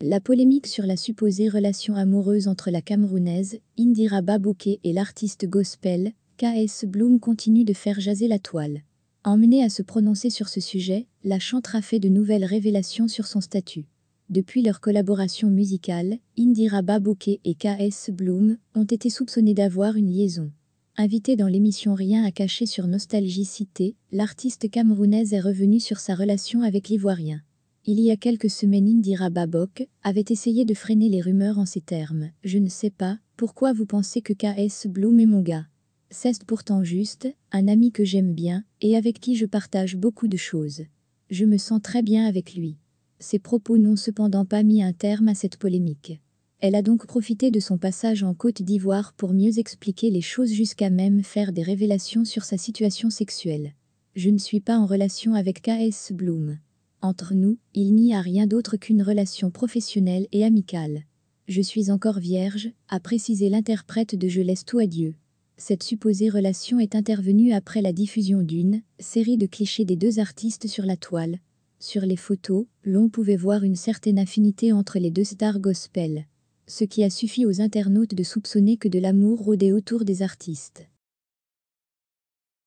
La polémique sur la supposée relation amoureuse entre la Camerounaise Indira Babouké et l'artiste gospel K.S. Bloom continue de faire jaser la toile. Emmenée à se prononcer sur ce sujet, la chantre a fait de nouvelles révélations sur son statut. Depuis leur collaboration musicale, Indira Babouké et K.S. Bloom ont été soupçonnés d'avoir une liaison. Invitée dans l'émission Rien à cacher sur Nostalgicité », l'artiste camerounaise est revenue sur sa relation avec l'Ivoirien il y a quelques semaines Indira Babok avait essayé de freiner les rumeurs en ces termes. Je ne sais pas pourquoi vous pensez que KS Bloom est mon gars. C'est pourtant juste, un ami que j'aime bien et avec qui je partage beaucoup de choses. Je me sens très bien avec lui. Ses propos n'ont cependant pas mis un terme à cette polémique. Elle a donc profité de son passage en Côte d'Ivoire pour mieux expliquer les choses jusqu'à même faire des révélations sur sa situation sexuelle. Je ne suis pas en relation avec KS Bloom. Entre nous, il n'y a rien d'autre qu'une relation professionnelle et amicale. Je suis encore vierge, a précisé l'interprète de Je laisse tout à Dieu. Cette supposée relation est intervenue après la diffusion d'une série de clichés des deux artistes sur la toile. Sur les photos, l'on pouvait voir une certaine affinité entre les deux stars gospel. Ce qui a suffi aux internautes de soupçonner que de l'amour rôdait autour des artistes.